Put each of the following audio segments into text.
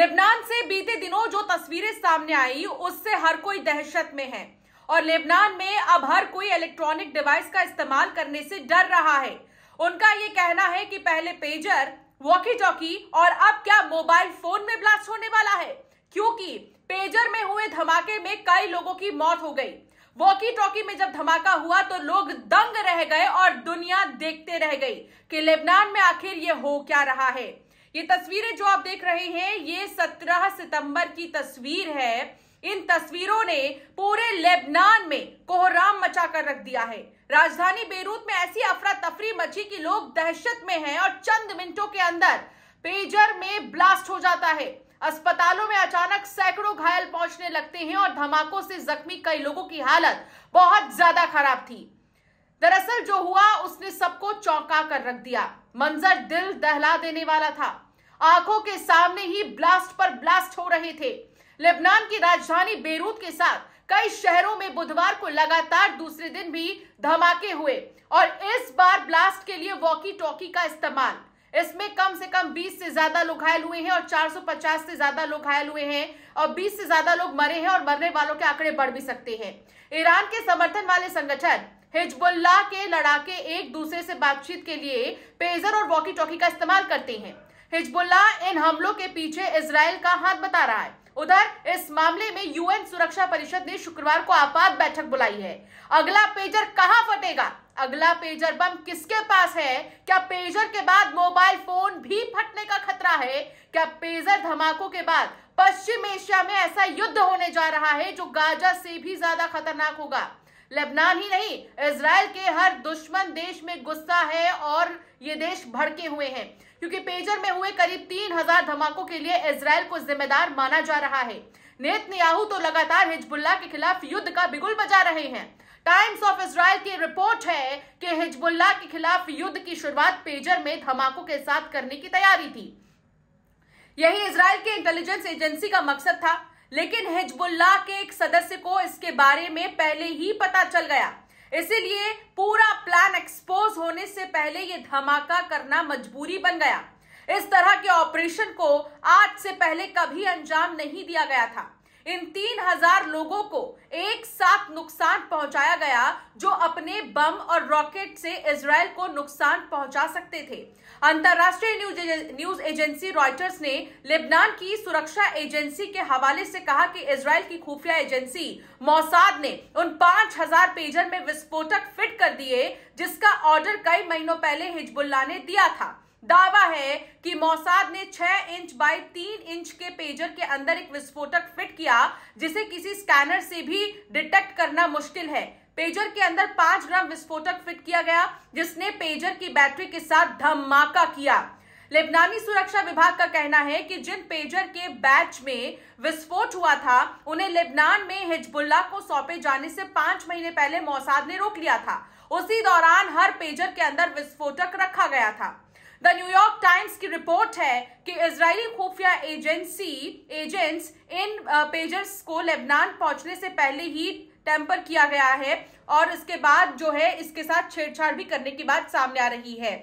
Lebanon से बीते दिनों जो तस्वीरें सामने आई उससे हर कोई दहशत में है और लेबनान में अब हर कोई इलेक्ट्रॉनिक डिवाइस का इस्तेमाल करने से डर रहा है उनका ये कहना है कि पहले पेजर वॉकी टॉकी और अब क्या मोबाइल फोन में ब्लास्ट होने वाला है क्योंकि पेजर में हुए धमाके में कई लोगों की मौत हो गई वॉकी टॉकी में जब धमाका हुआ तो लोग दंग रह गए और दुनिया देखते रह गई कि लेबनान में आखिर ये हो क्या रहा है ये तस्वीरें जो आप देख रहे हैं ये 17 सितंबर की तस्वीर है इन तस्वीरों ने पूरे लेबनान में कोहराम मचा कर रख दिया है राजधानी बेरूत में ऐसी अफरा तफरी मची कि लोग दहशत में हैं और चंद मिनटों के अंदर पेजर में ब्लास्ट हो जाता है अस्पतालों में अचानक सैकड़ों घायल पहुंचने लगते हैं और धमाकों से जख्मी कई लोगों की हालत बहुत ज्यादा खराब थी दरअसल जो हुआ उसने सबको चौंका कर रख दिया मंजर दिल दहला देने वाला था आंखों के सामने ही ब्लास्ट पर ब्लास्ट हो रहे थे लेबनान की राजधानी बेरूत के साथ कई शहरों में बुधवार को लगातार दूसरे दिन भी धमाके हुए और इस बार ब्लास्ट के लिए वॉकी टॉकी का इस्तेमाल इसमें कम से कम 20 से ज्यादा लोग घायल हुए हैं और 450 से ज्यादा लोग घायल हुए हैं और 20 से ज्यादा लोग मरे हैं और मरने वालों के आंकड़े बढ़ भी सकते हैं ईरान के समर्थन वाले संगठन हिजबुल्ला के लड़ाके एक दूसरे से बातचीत के लिए पेजर और वॉकी टॉकी का इस्तेमाल करते हैं हिजबुल्ला इन हमलों के पीछे इसराइल का हाथ बता रहा है उधर इस मामले में यूएन सुरक्षा परिषद ने शुक्रवार को आपात बैठक बुलाई है अगला पेजर कहां फटेगा अगला पेजर बम किसके पास है क्या पेजर के बाद मोबाइल फोन भी फटने का खतरा है क्या पेजर धमाकों के बाद पश्चिम एशिया में ऐसा युद्ध होने जा रहा है जो गाजा से भी ज्यादा खतरनाक होगा लेबनान ही नहीं इसराइल के हर दुश्मन देश में गुस्सा है और ये देश भड़के हुए हैं क्योंकि पेजर में हुए करीब तीन हजार धमाकों के लिए इसराइल को जिम्मेदार माना जा रहा है नेतन्याहू तो लगातार हिजबुल्ला के खिलाफ युद्ध का बिगुल बजा रहे हैं टाइम्स ऑफ इसराइल की रिपोर्ट है कि हिजबुल्ला के खिलाफ युद्ध की शुरुआत पेजर में धमाकों के साथ करने की तैयारी थी यही इसराइल के इंटेलिजेंस एजेंसी का मकसद था लेकिन हिजबुल्ला के एक सदस्य को इसके बारे में पहले ही पता चल गया इसीलिए पूरा प्लान एक्सपोज होने से पहले यह धमाका करना मजबूरी बन गया इस तरह के ऑपरेशन को आज से पहले कभी अंजाम नहीं दिया गया था इन तीन हजार लोगों को एक साथ नुकसान पहुंचाया गया जो अपने बम और रॉकेट से इसराइल को नुकसान पहुंचा सकते थे अंतर्राष्ट्रीय न्यूज न्यूज एजेंसी रॉयटर्स ने लेबनान की सुरक्षा एजेंसी के हवाले से कहा कि इसराइल की खुफिया एजेंसी मौसाद ने उन पांच हजार पेजर में विस्फोटक फिट कर दिए जिसका ऑर्डर कई महीनों पहले हिजबुल्ला ने दिया था दावा है कि मोसाद ने 6 इंच बाय 3 इंच के पेजर के अंदर एक विस्फोटक फिट किया जिसे किसी स्कैनर से भी डिटेक्ट करना मुश्किल है पेजर के अंदर 5 ग्राम विस्फोटक फिट किया गया जिसने पेजर की बैटरी के साथ धमाका किया लेबनानी सुरक्षा विभाग का कहना है कि जिन पेजर के बैच में विस्फोट हुआ था उन्हें लेबनान में हिजबुल्ला को सौंपे जाने से पांच महीने पहले मोसाद ने रोक लिया था उसी दौरान हर पेजर के अंदर विस्फोटक रखा गया था द न्यूयॉर्क टाइम्स की रिपोर्ट है कि इजरायली खुफिया एजेंसी एजेंट्स इन पेजर्स uh, को लेबनान पहुंचने से पहले ही टेम्पर किया गया है और इसके बाद जो है इसके साथ छेड़छाड़ भी करने की बात सामने आ रही है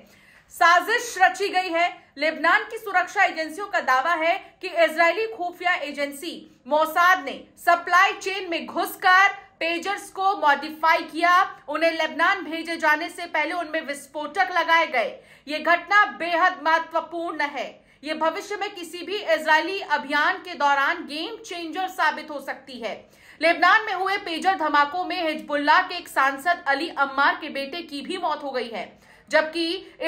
साजिश रची गई है लेबनान की सुरक्षा एजेंसियों का दावा है कि इजरायली खुफिया एजेंसी मोसाद ने सप्लाई चेन में घुसकर पेजर्स को मॉडिफाई किया उन्हें लेबनान भेजे जाने से पहले उनमें विस्फोटक लगाए गए ये घटना बेहद महत्वपूर्ण है ये भविष्य में किसी भी इजरायली अभियान के दौरान गेम चेंजर साबित हो सकती है लेबनान में हुए पेजर धमाकों में हिजबुल्ला के एक सांसद अली अम्मार के बेटे की भी मौत हो गई है जबकि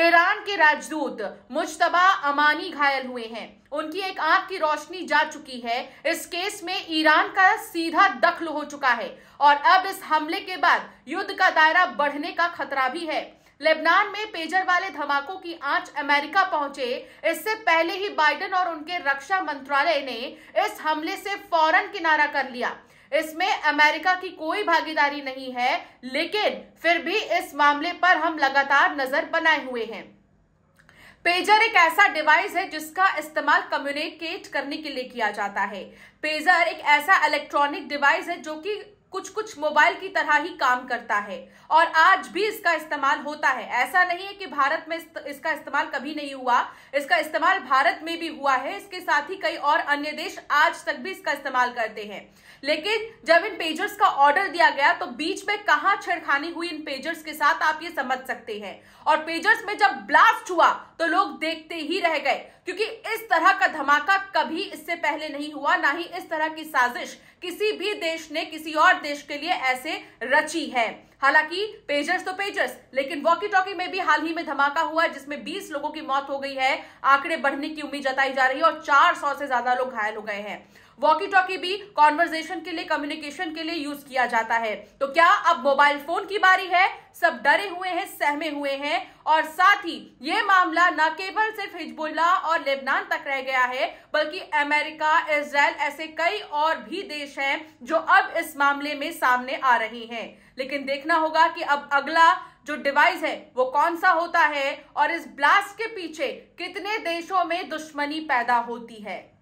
ईरान के राजदूत मुश्तबा अमानी घायल हुए हैं उनकी एक आंख की रोशनी जा चुकी है इस केस में ईरान का सीधा दखल हो चुका है और अब इस हमले के बाद युद्ध का दायरा बढ़ने का खतरा भी है लेबनान में पेजर वाले धमाकों की आंच अमेरिका पहुंचे इससे पहले ही बाइडन और उनके रक्षा मंत्रालय ने इस हमले से फौरन किनारा कर लिया इसमें अमेरिका की कोई भागीदारी नहीं है लेकिन फिर भी इस मामले पर हम लगातार नजर बनाए हुए हैं पेजर एक ऐसा डिवाइस है जिसका इस्तेमाल कम्युनिकेट करने के लिए किया जाता है पेजर एक ऐसा इलेक्ट्रॉनिक डिवाइस है जो कि कुछ कुछ मोबाइल की तरह ही काम करता है और आज भी इसका इस्तेमाल होता है ऐसा नहीं है कि भारत में इसका इस्तेमाल कभी नहीं हुआ इसका इस्तेमाल भारत में भी हुआ है इसके साथ ही कई और अन्य देश आज तक भी इसका इस्तेमाल करते हैं लेकिन जब इन पेजर्स का ऑर्डर दिया गया तो बीच में कहा छेड़खानी हुई इन पेजर्स के साथ आप ये समझ सकते हैं और पेजर्स में जब ब्लास्ट हुआ तो लोग देखते ही रह गए क्योंकि इस तरह का धमाका कभी इससे पहले नहीं हुआ ना ही इस तरह की साजिश किसी भी देश ने किसी और देश के लिए ऐसे रची है हालांकि पेजर्स तो पेजर्स लेकिन वॉकी टॉकी में भी हाल ही में धमाका हुआ जिसमें 20 लोगों की मौत हो गई है आंकड़े बढ़ने की उम्मीद जताई जा रही है और 400 से ज्यादा लोग घायल हो गए हैं वॉकी टॉकी भी कॉन्वर्जेशन के लिए कम्युनिकेशन के लिए यूज किया जाता है तो क्या अब मोबाइल फोन की बारी है सब डरे हुए हैं सहमे हुए हैं और साथ ही ये मामला न केवल सिर्फ हिजबुल्ला और लेबनान तक रह गया है बल्कि अमेरिका इसराइल ऐसे कई और भी देश हैं जो अब इस मामले में सामने आ रही हैं लेकिन देखना होगा कि अब अगला जो डिवाइस है वो कौन सा होता है और इस ब्लास्ट के पीछे कितने देशों में दुश्मनी पैदा होती है